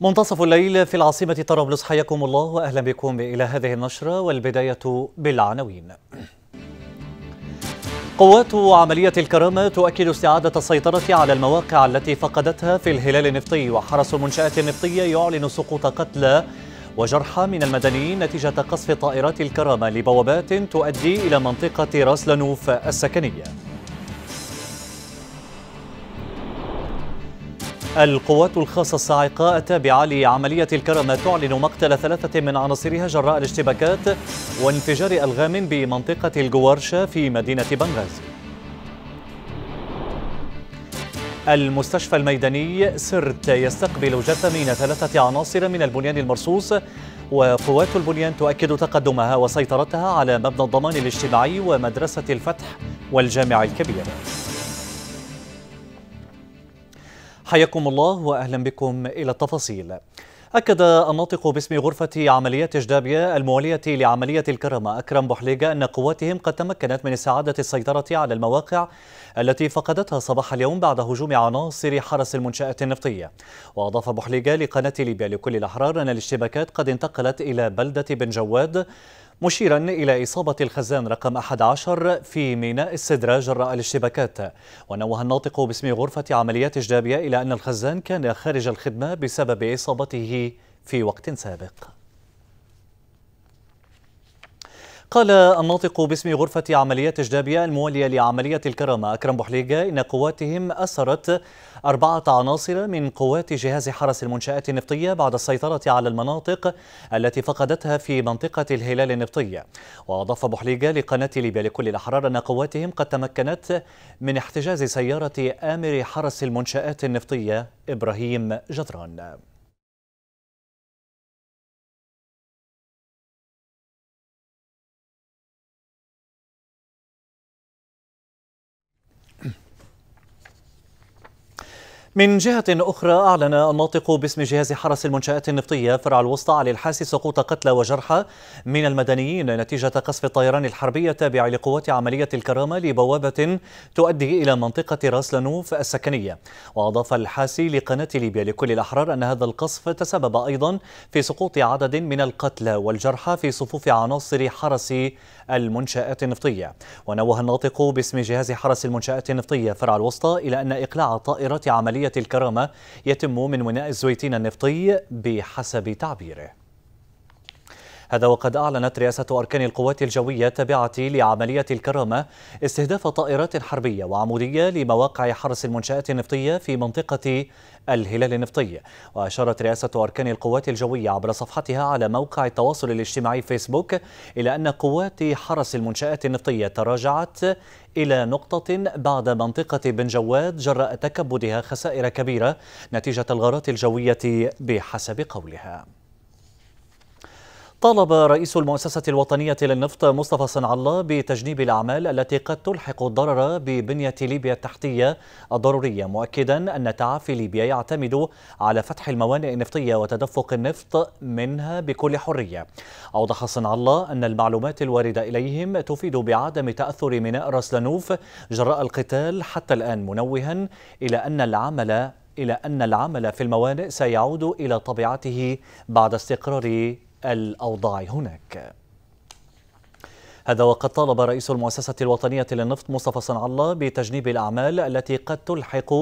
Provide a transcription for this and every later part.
منتصف الليل في العاصمة طرابلس حياكم الله وأهلا بكم إلى هذه النشرة والبداية بالعناوين قوات عملية الكرامة تؤكد استعادة السيطرة على المواقع التي فقدتها في الهلال النفطي وحرس المنشآت النفطية يعلن سقوط قتلى وجرحى من المدنيين نتيجة قصف طائرات الكرامة لبوابات تؤدي إلى منطقة راس لنوف السكنية القوات الخاصة الصاعقة التابعة لعملية الكرامة تعلن مقتل ثلاثة من عناصرها جراء الاشتباكات وانفجار ألغام بمنطقة الجوارشة في مدينة بنغازي المستشفى الميداني سرت يستقبل جثمين ثلاثة عناصر من البنيان المرصوص وقوات البنيان تؤكد تقدمها وسيطرتها على مبنى الضمان الاجتماعي ومدرسة الفتح والجامع الكبير حياكم الله واهلا بكم الى التفاصيل. أكد الناطق باسم غرفة عمليات جدابية الموالية لعملية الكرامة أكرم بحليقة أن قواتهم قد تمكنت من استعادة السيطرة على المواقع التي فقدتها صباح اليوم بعد هجوم عناصر حرس المنشآت النفطية وأضاف بحليقة لقناة ليبيا لكل الأحرار أن الاشتباكات قد انتقلت إلى بلدة بن جواد مشيرا إلى إصابة الخزان رقم 11 في ميناء السدرة جراء الاشتباكات ونوه الناطق باسم غرفة عمليات إجابية إلى أن الخزان كان خارج الخدمة بسبب إصابته في وقت سابق قال الناطق باسم غرفة عمليات جدابية الموالية لعملية الكرامة أكرم بوحليجة إن قواتهم أسرت أربعة عناصر من قوات جهاز حرس المنشآت النفطية بعد السيطرة على المناطق التي فقدتها في منطقة الهلال النفطي وأضاف بوحليجة لقناة ليبيا لكل الأحرار أن قواتهم قد تمكنت من احتجاز سيارة آمر حرس المنشآت النفطية إبراهيم جدران من جهة أخرى أعلن الناطق باسم جهاز حرس المنشآت النفطية فرع الوسطى علي الحاسي سقوط قتلى وجرحى من المدنيين نتيجة قصف الطيران الحربي التابع لقوات عملية الكرامة لبوابة تؤدي إلى منطقة راس لانوف السكنية وأضاف الحاسي لقناة ليبيا لكل الأحرار أن هذا القصف تسبب أيضا في سقوط عدد من القتلى والجرحى في صفوف عناصر حرس المنشآت النفطية ونوه الناطق باسم جهاز حرس المنشآت النفطية فرع الوسطى إلى أن إقلاع طائرات عملية الكرامة يتم من ميناء الزويتين النفطي بحسب تعبيره هذا وقد أعلنت رئاسة أركان القوات الجوية التابعة لعملية الكرامة استهداف طائرات حربية وعمودية لمواقع حرس المنشآت النفطية في منطقة الهلال النفطي وأشارت رئاسة أركان القوات الجوية عبر صفحتها على موقع التواصل الاجتماعي فيسبوك إلى أن قوات حرس المنشآت النفطية تراجعت إلى نقطة بعد منطقة بن جواد جراء تكبدها خسائر كبيرة نتيجة الغارات الجوية بحسب قولها طالب رئيس المؤسسة الوطنية للنفط مصطفى صنع الله بتجنيب الأعمال التي قد تلحق الضرر ببنية ليبيا التحتية الضرورية مؤكدا أن تعافي ليبيا يعتمد على فتح الموانئ النفطية وتدفق النفط منها بكل حرية أوضح صنع الله أن المعلومات الواردة إليهم تفيد بعدم تأثر ميناء راسلانوف جراء القتال حتى الآن منوها إلى أن العمل إلى أن العمل في الموانئ سيعود إلى طبيعته بعد استقرار الأوضاع هناك هذا وقد طالب رئيس المؤسسة الوطنية للنفط مصطفى صنع الله بتجنيب الأعمال التي قد تلحق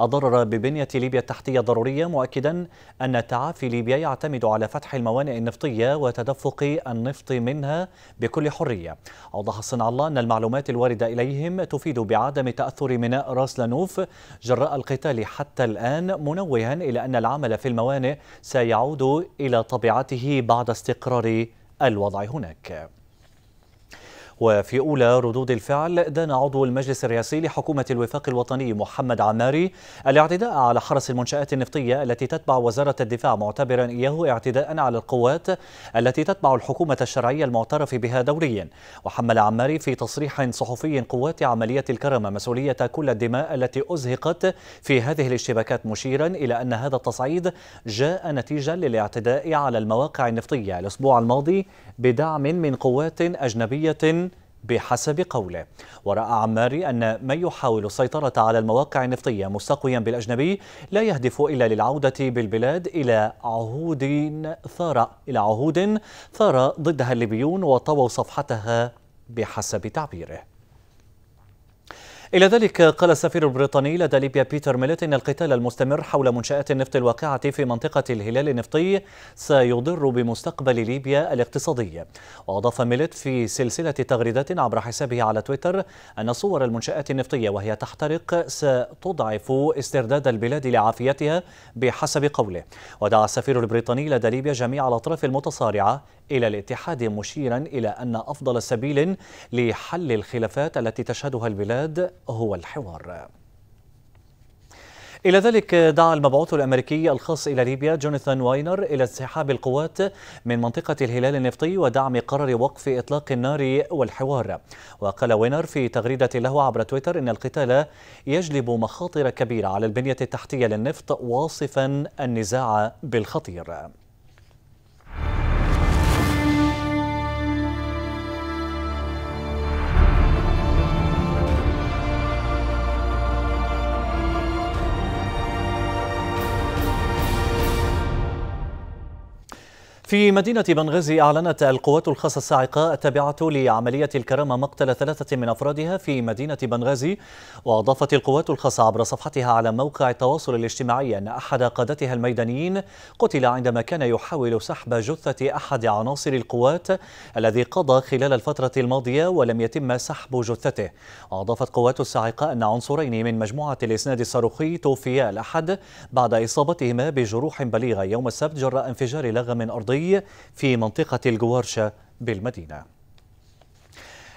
الضرر ببنية ليبيا التحتية الضرورية مؤكدا أن تعافي ليبيا يعتمد على فتح الموانئ النفطية وتدفق النفط منها بكل حرية أوضح صنع الله أن المعلومات الواردة إليهم تفيد بعدم تأثر ميناء راس لانوف جراء القتال حتى الآن منوها إلى أن العمل في الموانئ سيعود إلى طبيعته بعد استقرار الوضع هناك وفي أولى ردود الفعل دان عضو المجلس الرئاسي لحكومة الوفاق الوطني محمد عماري الاعتداء على حرس المنشآت النفطية التي تتبع وزارة الدفاع معتبرا إياه اعتداء على القوات التي تتبع الحكومة الشرعية المعترف بها دوريا وحمل عماري في تصريح صحفي قوات عملية الكرامة مسؤولية كل الدماء التي أزهقت في هذه الاشتباكات مشيرا إلى أن هذا التصعيد جاء نتيجة للاعتداء على المواقع النفطية الأسبوع الماضي بدعم من قوات أجنبية بحسب قوله ورأى عماري أن من يحاول السيطرة على المواقع النفطية مستقويا بالأجنبي لا يهدف إلا للعودة بالبلاد إلى عهود ثار إلى عهود ثار ضدها الليبيون وطووا صفحتها بحسب تعبيره إلى ذلك قال السفير البريطاني لدى ليبيا بيتر ميلت إن القتال المستمر حول منشآت النفط الواقعة في منطقة الهلال النفطي سيضر بمستقبل ليبيا الاقتصادي وأضاف ميلت في سلسلة تغريدات عبر حسابه على تويتر أن صور المنشآت النفطية وهي تحترق ستضعف استرداد البلاد لعافيتها بحسب قوله ودعا السفير البريطاني لدى ليبيا جميع الأطراف المتصارعة إلى الاتحاد مشيرا إلى أن أفضل سبيل لحل الخلافات التي تشهدها البلاد هو الحوار إلى ذلك دعا المبعوث الأمريكي الخاص إلى ليبيا جوناثان واينر إلى انسحاب القوات من منطقة الهلال النفطي ودعم قرار وقف إطلاق النار والحوار وقال واينر في تغريدة له عبر تويتر إن القتال يجلب مخاطر كبيرة على البنية التحتية للنفط واصفا النزاع بالخطير في مدينة بنغازي أعلنت القوات الخاصة الصاعقة التابعة لعملية الكرامة مقتل ثلاثة من أفرادها في مدينة بنغازي وأضافت القوات الخاصة عبر صفحتها على موقع التواصل الاجتماعي أن أحد قادتها الميدانيين قتل عندما كان يحاول سحب جثة أحد عناصر القوات الذي قضى خلال الفترة الماضية ولم يتم سحب جثته وأضافت قوات الصاعقة أن عنصرين من مجموعة الإسناد الصاروخي توفيا الأحد بعد إصابتهما بجروح بليغة يوم السبت جراء انفجار لغم أرضي الدولي في منطقة الجوارشة بالمدينة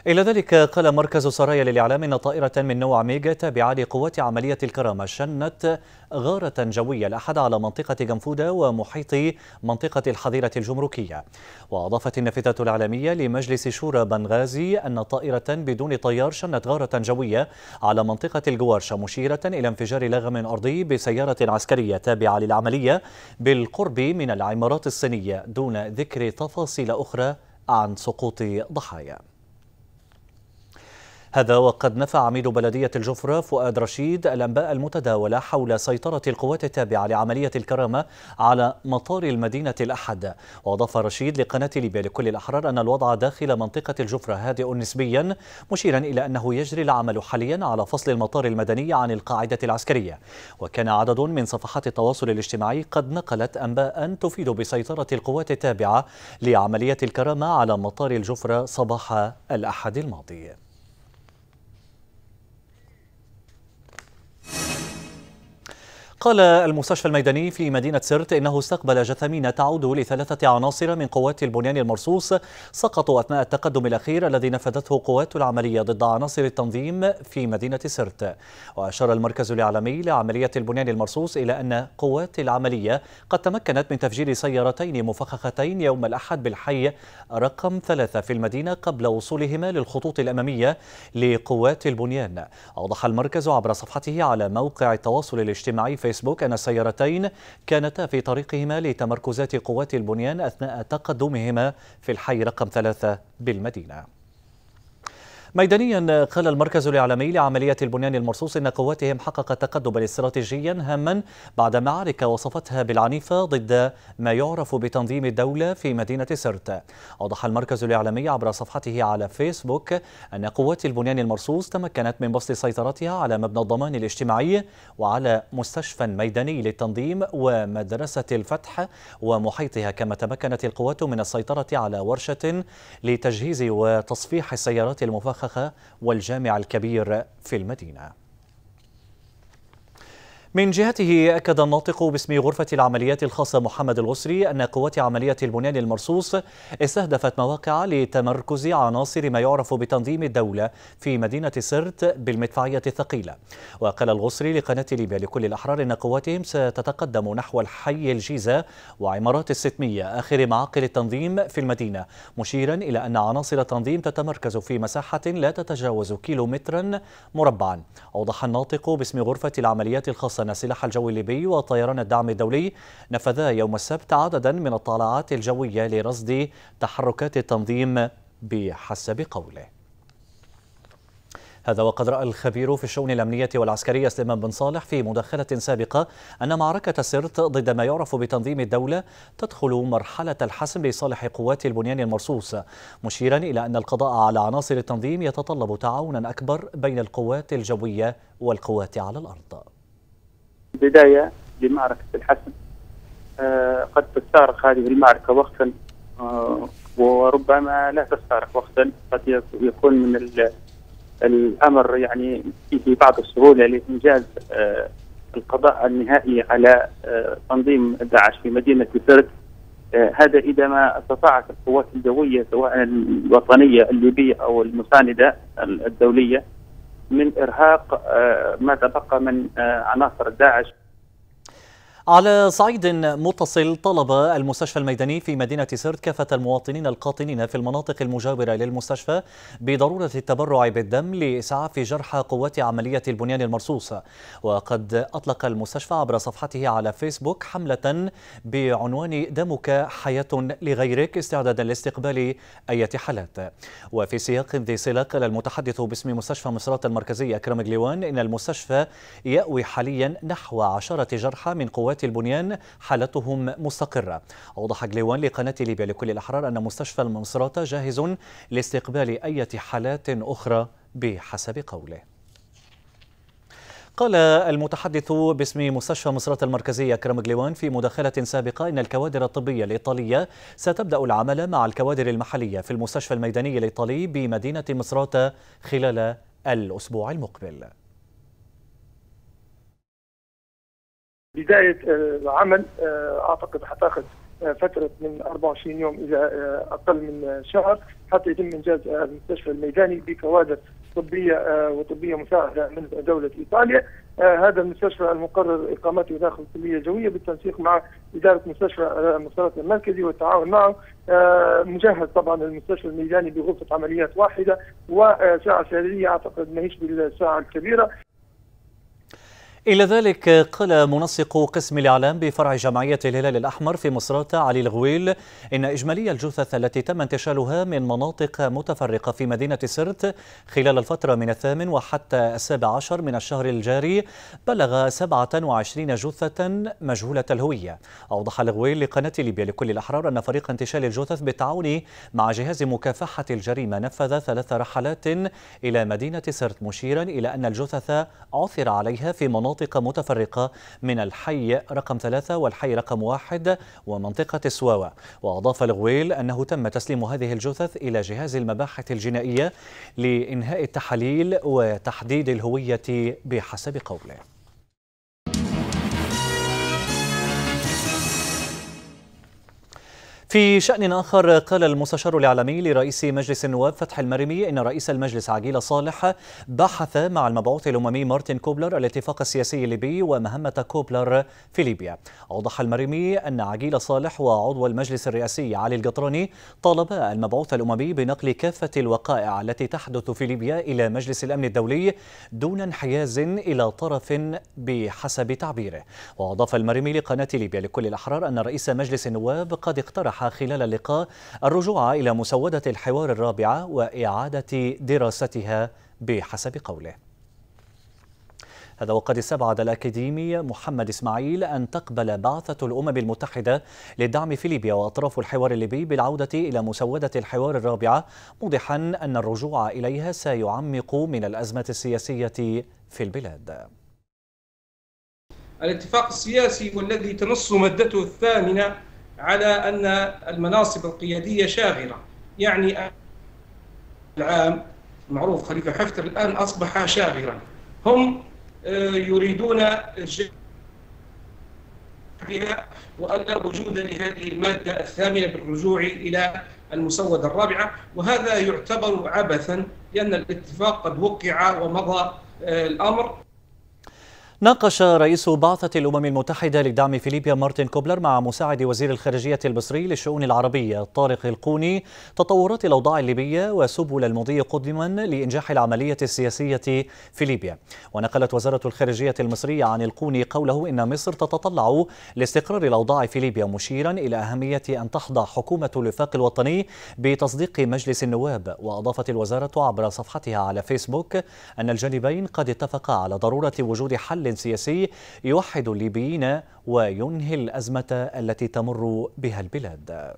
إلى ذلك قال مركز سرايا للإعلام أن طائرة من نوع ميجا تابعة لقوات عملية الكرامة شنت غارة جوية الأحد على منطقة جنفودة ومحيط منطقة الحظيرة الجمركية وأضافت النافذة الإعلامية لمجلس شورى بنغازي أن طائرة بدون طيار شنت غارة جوية على منطقة الجوارشة مشيرة إلى انفجار لغم أرضي بسيارة عسكرية تابعة للعملية بالقرب من العمارات الصينية دون ذكر تفاصيل أخرى عن سقوط ضحايا هذا وقد نفى عميد بلدية الجفرة فؤاد رشيد الأنباء المتداولة حول سيطرة القوات التابعة لعملية الكرامة على مطار المدينة الأحد وأضاف رشيد لقناة ليبيا لكل الأحرار أن الوضع داخل منطقة الجفرة هادئ نسبيا مشيرا إلى أنه يجري العمل حاليا على فصل المطار المدني عن القاعدة العسكرية وكان عدد من صفحات التواصل الاجتماعي قد نقلت أنباء تفيد بسيطرة القوات التابعة لعملية الكرامة على مطار الجفرة صباح الأحد الماضي قال المستشفى الميداني في مدينة سرت إنه استقبل جثامين تعود لثلاثة عناصر من قوات البنيان المرصوص سقطوا أثناء التقدم الأخير الذي نفذته قوات العملية ضد عناصر التنظيم في مدينة سرت وأشار المركز الإعلامي لعملية البنيان المرصوص إلى أن قوات العملية قد تمكنت من تفجير سيارتين مفخختين يوم الأحد بالحي رقم ثلاثة في المدينة قبل وصولهما للخطوط الأمامية لقوات البنيان أوضح المركز عبر صفحته على موقع التواصل الاجتماعي في فيسبوك أن السيارتين كانتا في طريقهما لتمركزات قوات البنيان أثناء تقدمهما في الحي رقم ثلاثة بالمدينة ميدانيا قال المركز الإعلامي لعملية البنيان المرصوص إن قواتهم حققت تقدما استراتيجيا هاما بعد معارك وصفتها بالعنيفة ضد ما يعرف بتنظيم الدولة في مدينة سرت أوضح المركز الإعلامي عبر صفحته على فيسبوك أن قوات البنيان المرصوص تمكنت من بسط سيطرتها على مبنى الضمان الاجتماعي وعلى مستشفى ميداني للتنظيم ومدرسة الفتح ومحيطها كما تمكنت القوات من السيطرة على ورشة لتجهيز وتصفيح السيارات المفاخرة الفخة والجامع الكبير في المدينة من جهته أكد الناطق باسم غرفة العمليات الخاصة محمد الغسري أن قوات عملية البنيان المرصوص استهدفت مواقع لتمركز عناصر ما يعرف بتنظيم الدولة في مدينة سرت بالمدفعية الثقيلة وقال الغسري لقناة ليبيا لكل الأحرار أن قواتهم ستتقدم نحو الحي الجيزة وعمارات الستمية آخر معاقل التنظيم في المدينة مشيرا إلى أن عناصر التنظيم تتمركز في مساحة لا تتجاوز كيلومترا مربعا أوضح الناطق باسم غرفة العمليات الخاصة أن السلاح الجوي الليبي وطيران الدعم الدولي نفذا يوم السبت عددا من الطلعات الجوية لرصد تحركات التنظيم بحسب قوله هذا وقد رأى الخبير في الشؤون الأمنية والعسكرية سليمان بن صالح في مداخلة سابقة أن معركة سرت ضد ما يعرف بتنظيم الدولة تدخل مرحلة الحسم لصالح قوات البنيان المرصوص مشيرا إلى أن القضاء على عناصر التنظيم يتطلب تعاونا أكبر بين القوات الجوية والقوات على الأرض البداية لمعركة الحسم آه، قد تستغرق هذه المعركة وقتا آه، وربما لا تستغرق وقتا قد يكون من الأمر يعني في بعض السهولة لإنجاز آه، القضاء النهائي على تنظيم داعش في مدينة سرت هذا إذا ما استطاعت القوات الجوية سواء الوطنية الليبية أو المساندة الدولية من ارهاق آه، ما تبقى من آه، عناصر داعش على صعيد متصل طلب المستشفى الميداني في مدينة سرت كافة المواطنين القاطنين في المناطق المجاورة للمستشفى بضرورة التبرع بالدم لإسعاف جرحى قوات عملية البنيان المرصوص وقد أطلق المستشفى عبر صفحته على فيسبوك حملة بعنوان دمك حياة لغيرك استعدادا لاستقبال أي حالات وفي سياق ذي صلة قال المتحدث باسم مستشفى مصرات المركزي أكرم جليوان إن المستشفى يأوي حاليا نحو عشرة جرحى من قوات ذوات البنيان حالتهم مستقرة أوضح جليوان لقناة ليبيا لكل الأحرار أن مستشفى المنصرات جاهز لاستقبال أي حالات أخرى بحسب قوله قال المتحدث باسم مستشفى مصرات المركزية كرم جليوان في مداخلة سابقة إن الكوادر الطبية الإيطالية ستبدأ العمل مع الكوادر المحلية في المستشفى الميداني الإيطالي بمدينة مصراتة خلال الأسبوع المقبل بدايه آه، العمل آه، اعتقد حتاخذ آه، فتره من 24 يوم الى اقل من شهر حتى يتم انجاز المستشفى الميداني بكوادر طبيه وطبيه مساعده من دوله ايطاليا هذا المستشفى المقرر اقامته داخل الكليه الجويه بالتنسيق مع اداره مستشفى المستشفى المركزي والتعاون معه مجهز طبعا المستشفى الميداني بغرفه عمليات واحده وساعه سريريه اعتقد ما هيش بالساعه الكبيره إلى ذلك قال منسق قسم الإعلام بفرع جمعية الهلال الأحمر في مصراتة علي الغويل إن إجمالي الجثث التي تم انتشالها من مناطق متفرقة في مدينة سرت خلال الفترة من الثامن وحتى السابع عشر من الشهر الجاري بلغ 27 جثة مجهولة الهوية أوضح الغويل لقناة ليبيا لكل الأحرار أن فريق انتشال الجثث بالتعاون مع جهاز مكافحة الجريمة نفذ ثلاث رحلات إلى مدينة سرت مشيرا إلى أن الجثث عثر عليها في مناطق مناطق متفرقة من الحي رقم ثلاثة والحي رقم واحد ومنطقة السواوة وأضاف الغويل أنه تم تسليم هذه الجثث إلى جهاز المباحث الجنائية لإنهاء التحاليل وتحديد الهوية بحسب قوله في شأن آخر قال المستشار الإعلامي لرئيس مجلس النواب فتح المرمي إن رئيس المجلس عقيل صالح بحث مع المبعوث الأممي مارتن كوبلر الاتفاق السياسي الليبي ومهمة كوبلر في ليبيا أوضح المرمي أن عقيل صالح وعضو المجلس الرئاسي علي القطراني طالبا المبعوث الأممي بنقل كافة الوقائع التي تحدث في ليبيا إلى مجلس الأمن الدولي دون انحياز إلى طرف بحسب تعبيره وأضاف المرمي لقناة ليبيا لكل الأحرار أن رئيس مجلس النواب قد اقترح خلال اللقاء الرجوع إلى مسودة الحوار الرابعة وإعادة دراستها بحسب قوله هذا وقد استبعد الأكاديمي محمد إسماعيل أن تقبل بعثة الأمم المتحدة للدعم في ليبيا وأطراف الحوار الليبي بالعودة إلى مسودة الحوار الرابعة موضحا أن الرجوع إليها سيعمق من الأزمة السياسية في البلاد الاتفاق السياسي والذي تنص مادته الثامنة على أن المناصب القيادية شاغرة يعني العام المعروف خليفة حفتر الآن أصبح شاغرا هم آه، يريدون بها وألا وجود لهذه المادة الثامنة بالرجوع إلى المسودة الرابعة وهذا يعتبر عبثا لأن الاتفاق قد وقع ومضى آه، الأمر ناقش رئيس بعثة الأمم المتحدة للدعم في ليبيا مارتن كوبلر مع مساعد وزير الخارجية المصري للشؤون العربية طارق القوني تطورات الأوضاع الليبية وسبل المضي قدما لإنجاح العملية السياسية في ليبيا ونقلت وزارة الخارجية المصرية عن القوني قوله إن مصر تتطلع لاستقرار الأوضاع في ليبيا مشيرا إلى أهمية أن تحظى حكومة الوفاق الوطني بتصديق مجلس النواب وأضافت الوزارة عبر صفحتها على فيسبوك أن الجانبين قد اتفقا على ضرورة وجود حل سياسي يوحد الليبيين وينهي الأزمة التي تمر بها البلاد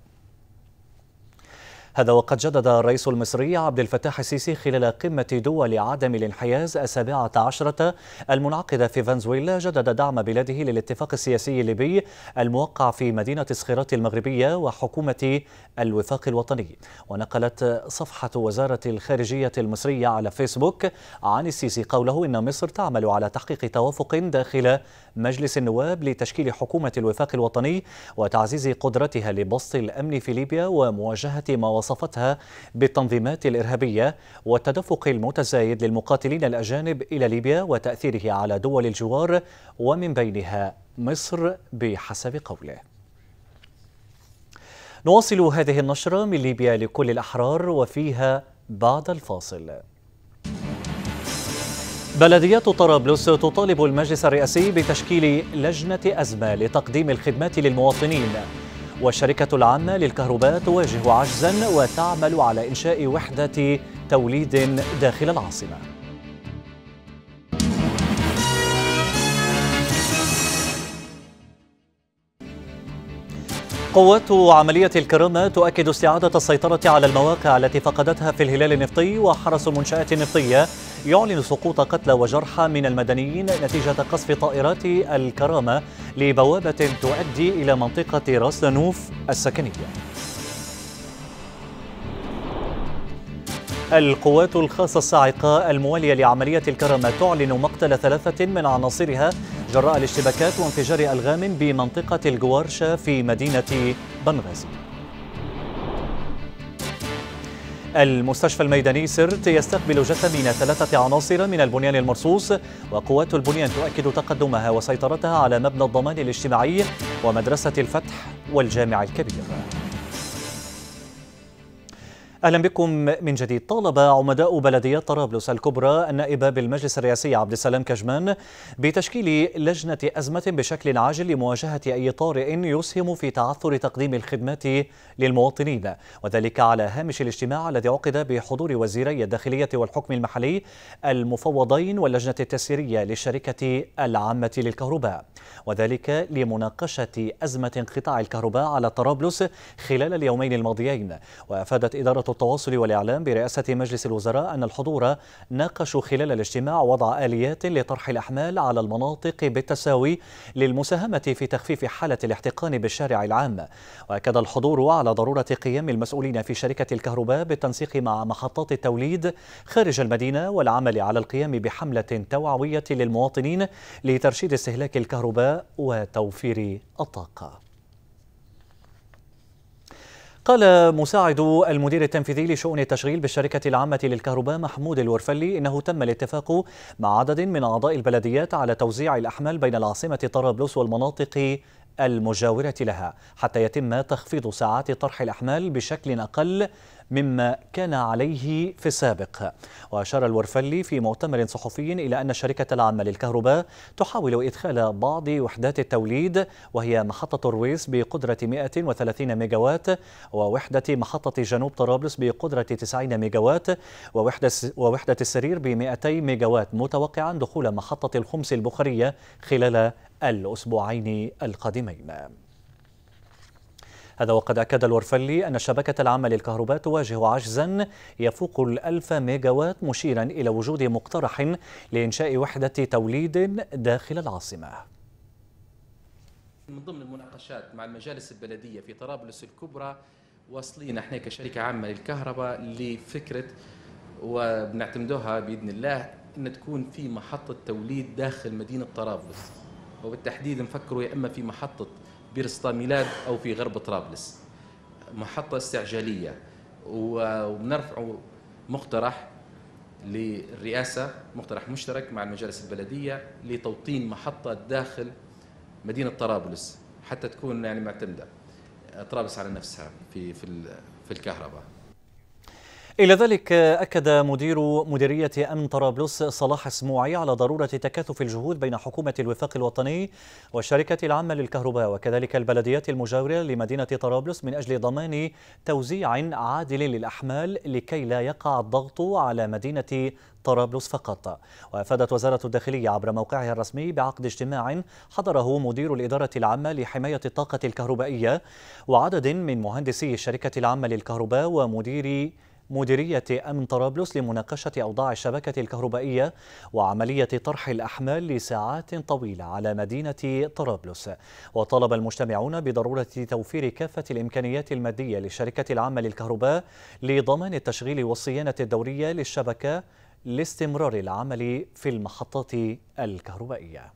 هذا وقد جدد الرئيس المصري عبد الفتاح السيسي خلال قمة دول عدم الانحياز السابعة عشرة المنعقدة في فنزويلا جدد دعم بلاده للاتفاق السياسي الليبي الموقع في مدينة الصخيرات المغربية وحكومة الوفاق الوطني ونقلت صفحة وزارة الخارجية المصرية على فيسبوك عن السيسي قوله إن مصر تعمل على تحقيق توافق داخل مجلس النواب لتشكيل حكومة الوفاق الوطني وتعزيز قدرتها لبسط الأمن في ليبيا ومواجهة ما وصفتها بالتنظيمات الإرهابية والتدفق المتزايد للمقاتلين الأجانب إلى ليبيا وتأثيره على دول الجوار ومن بينها مصر بحسب قوله نواصل هذه النشرة من ليبيا لكل الأحرار وفيها بعد الفاصل بلدية طرابلس تطالب المجلس الرئاسي بتشكيل لجنة أزمة لتقديم الخدمات للمواطنين والشركة العامة للكهرباء تواجه عجزا وتعمل على إنشاء وحدة توليد داخل العاصمة قوات عملية الكرامة تؤكد استعادة السيطرة على المواقع التي فقدتها في الهلال النفطي وحرس المنشآت النفطية يعلن سقوط قتلى وجرحى من المدنيين نتيجة قصف طائرات الكرامة لبوابة تؤدي إلى منطقة راس دانوف السكنية القوات الخاصة الصاعقة الموالية لعملية الكرامة تعلن مقتل ثلاثة من عناصرها جراء الاشتباكات وانفجار ألغام بمنطقة الجوارشة في مدينة بنغازي المستشفى الميداني سرت يستقبل جثمين ثلاثة عناصر من البنيان المرصوص وقوات البنيان تؤكد تقدمها وسيطرتها على مبنى الضمان الاجتماعي ومدرسة الفتح والجامع الكبير أهلا بكم من جديد طالب عمداء بلدية طرابلس الكبرى النائب بالمجلس الرئاسي عبد السلام كجمان بتشكيل لجنة أزمة بشكل عاجل لمواجهة أي طارئ يسهم في تعثر تقديم الخدمات للمواطنين وذلك على هامش الاجتماع الذي عقد بحضور وزيري الداخلية والحكم المحلي المفوضين واللجنة التسييرية للشركة العامة للكهرباء وذلك لمناقشة أزمة انقطاع الكهرباء على طرابلس خلال اليومين الماضيين وأفادت إدارة التواصل والإعلام برئاسة مجلس الوزراء أن الحضور ناقشوا خلال الاجتماع وضع آليات لطرح الأحمال على المناطق بالتساوي للمساهمة في تخفيف حالة الاحتقان بالشارع العام وأكد الحضور على ضرورة قيام المسؤولين في شركة الكهرباء بالتنسيق مع محطات التوليد خارج المدينة والعمل على القيام بحملة توعوية للمواطنين لترشيد استهلاك الكهرباء وتوفير الطاقة قال مساعد المدير التنفيذي لشؤون التشغيل بالشركة العامة للكهرباء محمود الورفلي إنه تم الاتفاق مع عدد من أعضاء البلديات على توزيع الأحمال بين العاصمة طرابلس والمناطق المجاورة لها حتى يتم تخفيض ساعات طرح الأحمال بشكل أقل مما كان عليه في السابق وأشار الورفلي في مؤتمر صحفي إلى أن الشركة العامة للكهرباء تحاول إدخال بعض وحدات التوليد وهي محطة الرويس بقدرة 130 ميجاوات ووحدة محطة جنوب طرابلس بقدرة 90 ميجاوات ووحدة, ووحدة السرير ب 200 ميجاوات متوقعا دخول محطة الخمس البخارية خلال الأسبوعين القادمين هذا وقد أكد الورفلي أن شبكة العامة للكهرباء تواجه عجزا يفوق الألف ميجاوات مشيرا إلى وجود مقترح لإنشاء وحدة توليد داخل العاصمة من ضمن المناقشات مع المجالس البلدية في طرابلس الكبرى واصلين احنا كشركة عامة للكهرباء لفكرة وبنعتمدوها باذن الله ان تكون في محطه توليد داخل مدينه طرابلس وبالتحديد نفكروا يا اما في محطه بيرستا ميلاد او في غرب طرابلس محطه استعجاليه وبنرفع مقترح للرئاسه مقترح مشترك مع المجالس البلديه لتوطين محطه داخل مدينه طرابلس حتى تكون يعني معتمده طرابلس على نفسها في في في الكهرباء إلى ذلك أكد مدير مديرية أمن طرابلس صلاح سموعي على ضرورة تكاثف الجهود بين حكومة الوفاق الوطني والشركة العامة للكهرباء وكذلك البلديات المجاورة لمدينة طرابلس من أجل ضمان توزيع عادل للأحمال لكي لا يقع الضغط على مدينة طرابلس فقط وأفادت وزارة الداخلية عبر موقعها الرسمي بعقد اجتماع حضره مدير الإدارة العامة لحماية الطاقة الكهربائية وعدد من مهندسي الشركة العامة للكهرباء ومديري مديرية أمن طرابلس لمناقشة أوضاع الشبكة الكهربائية وعملية طرح الأحمال لساعات طويلة على مدينة طرابلس وطلب المجتمعون بضرورة توفير كافة الإمكانيات المادية للشركة العامة للكهرباء لضمان التشغيل والصيانة الدورية للشبكة لاستمرار العمل في المحطات الكهربائية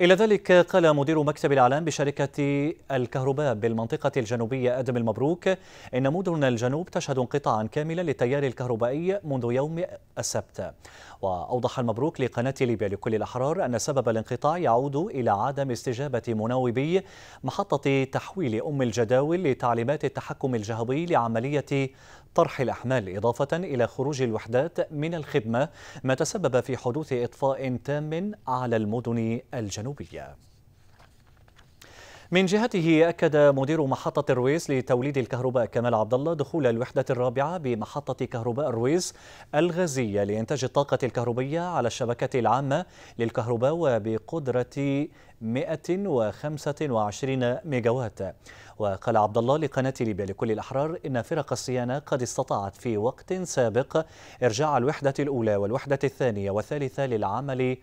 إلى ذلك قال مدير مكتب الإعلام بشركة الكهرباء بالمنطقة الجنوبية أدم المبروك إن مدن الجنوب تشهد انقطاعا كاملا للتيار الكهربائي منذ يوم السبت وأوضح المبروك لقناة ليبيا لكل الأحرار أن سبب الانقطاع يعود إلى عدم استجابة مناوبي محطة تحويل أم الجداول لتعليمات التحكم الجهوي لعملية طرح الأحمال إضافة إلى خروج الوحدات من الخدمة ما تسبب في حدوث إطفاء تام على المدن الجنوبية من جهته أكد مدير محطة الرويس لتوليد الكهرباء كمال عبد الله دخول الوحدة الرابعة بمحطة كهرباء الرويس الغازية لإنتاج الطاقة الكهربية على الشبكة العامة للكهرباء وبقدرة 125 ميجاوات وقال عبد الله لقناة ليبيا لكل الأحرار إن فرق الصيانة قد استطاعت في وقت سابق إرجاع الوحدة الأولى والوحدة الثانية والثالثة للعمل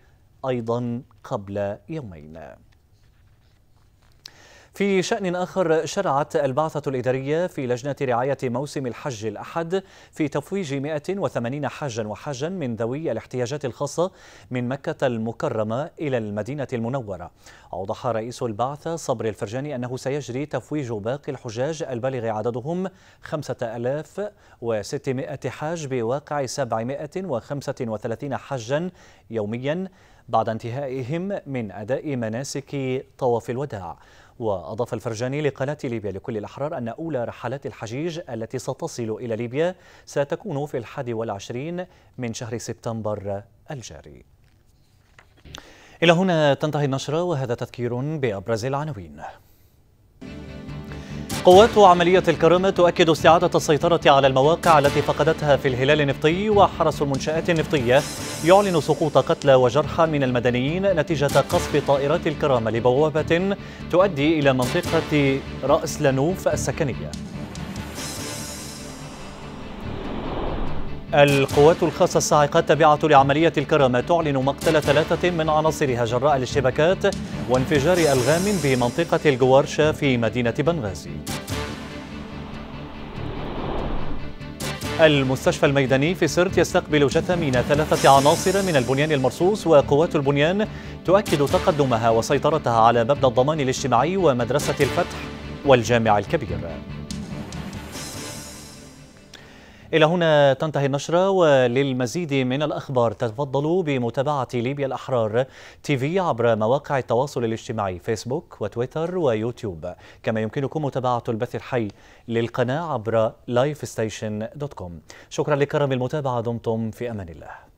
أيضا قبل يومين في شأن آخر شرعت البعثة الإدارية في لجنة رعاية موسم الحج الأحد في تفويج 180 حاجا وحاجا من ذوي الاحتياجات الخاصة من مكة المكرمة إلى المدينة المنورة أوضح رئيس البعثة صبر الفرجاني أنه سيجري تفويج باقي الحجاج البالغ عددهم 5600 حاج بواقع 735 حاجا يوميا بعد انتهائهم من أداء مناسك طواف الوداع وأضاف الفرجاني لقناة ليبيا لكل الأحرار أن أولى رحلات الحجيج التي ستصل إلى ليبيا ستكون في الحادي والعشرين من شهر سبتمبر الجاري إلى هنا تنتهي النشرة وهذا تذكير بأبرز العناوين قوات عملية الكرامة تؤكد استعادة السيطرة على المواقع التي فقدتها في الهلال النفطي وحرس المنشآت النفطية يعلن سقوط قتلى وجرحى من المدنيين نتيجة قصف طائرات الكرامة لبوابة تؤدي إلى منطقة رأس لنوف السكنية القوات الخاصة الصاعقة التابعة لعملية الكرامة تعلن مقتل ثلاثة من عناصرها جراء الاشتباكات وانفجار ألغام بمنطقة الجوارشة في مدينة بنغازي المستشفى الميداني في سرت يستقبل جثامين ثلاثة عناصر من البنيان المرصوص وقوات البنيان تؤكد تقدمها وسيطرتها على مبنى الضمان الاجتماعي ومدرسة الفتح والجامع الكبير إلى هنا تنتهي النشرة وللمزيد من الأخبار تفضلوا بمتابعة ليبيا الأحرار تي في عبر مواقع التواصل الاجتماعي فيسبوك وتويتر ويوتيوب كما يمكنكم متابعة البث الحي للقناة عبر لايفستيشن دوت كوم شكرا لكرم المتابعة دمتم في أمان الله